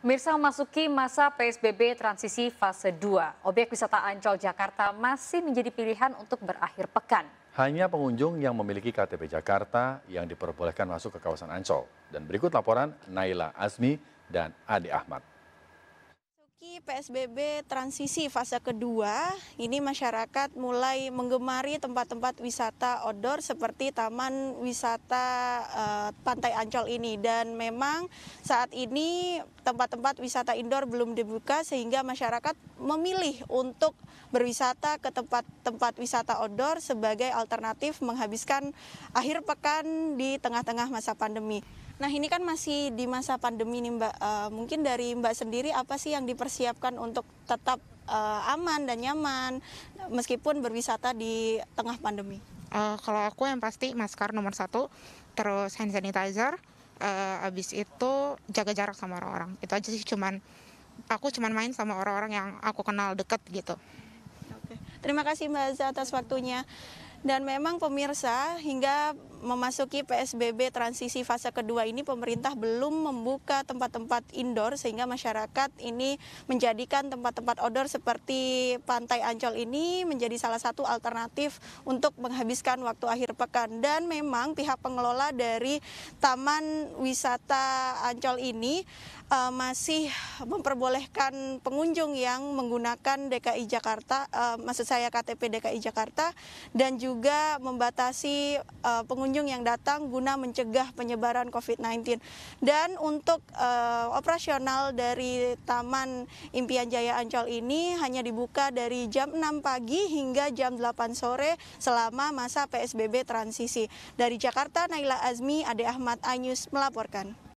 Mirsa memasuki masa PSBB transisi fase 2. Objek wisata Ancol Jakarta masih menjadi pilihan untuk berakhir pekan. Hanya pengunjung yang memiliki KTP Jakarta yang diperbolehkan masuk ke kawasan Ancol. Dan berikut laporan Naila Azmi dan Ade Ahmad. Memasuki PSBB transisi fase kedua, ini masyarakat mulai menggemari tempat-tempat wisata outdoor seperti Taman Wisata eh, Pantai Ancol ini. Dan memang saat ini tempat-tempat wisata indoor belum dibuka sehingga masyarakat memilih untuk berwisata ke tempat-tempat wisata outdoor sebagai alternatif menghabiskan akhir pekan di tengah-tengah masa pandemi. Nah ini kan masih di masa pandemi nih Mbak, uh, mungkin dari Mbak sendiri apa sih yang dipersiapkan persiapkan untuk tetap uh, aman dan nyaman meskipun berwisata di tengah pandemi? Uh, kalau aku yang pasti masker nomor satu, terus hand sanitizer, uh, abis itu jaga jarak sama orang-orang. Itu aja sih cuman aku cuman main sama orang-orang yang aku kenal deket gitu. Oke. Terima kasih Mbak Aza atas waktunya. Dan memang pemirsa hingga memasuki PSBB transisi fase kedua ini pemerintah belum membuka tempat-tempat indoor sehingga masyarakat ini menjadikan tempat-tempat outdoor seperti Pantai Ancol ini menjadi salah satu alternatif untuk menghabiskan waktu akhir pekan dan memang pihak pengelola dari Taman Wisata Ancol ini uh, masih memperbolehkan pengunjung yang menggunakan DKI Jakarta uh, maksud saya KTP DKI Jakarta dan juga juga membatasi uh, pengunjung yang datang guna mencegah penyebaran COVID-19. Dan untuk uh, operasional dari Taman Impian Jaya Ancol ini hanya dibuka dari jam 6 pagi hingga jam 8 sore selama masa PSBB transisi. Dari Jakarta, Naila Azmi, Ade Ahmad Anyus melaporkan.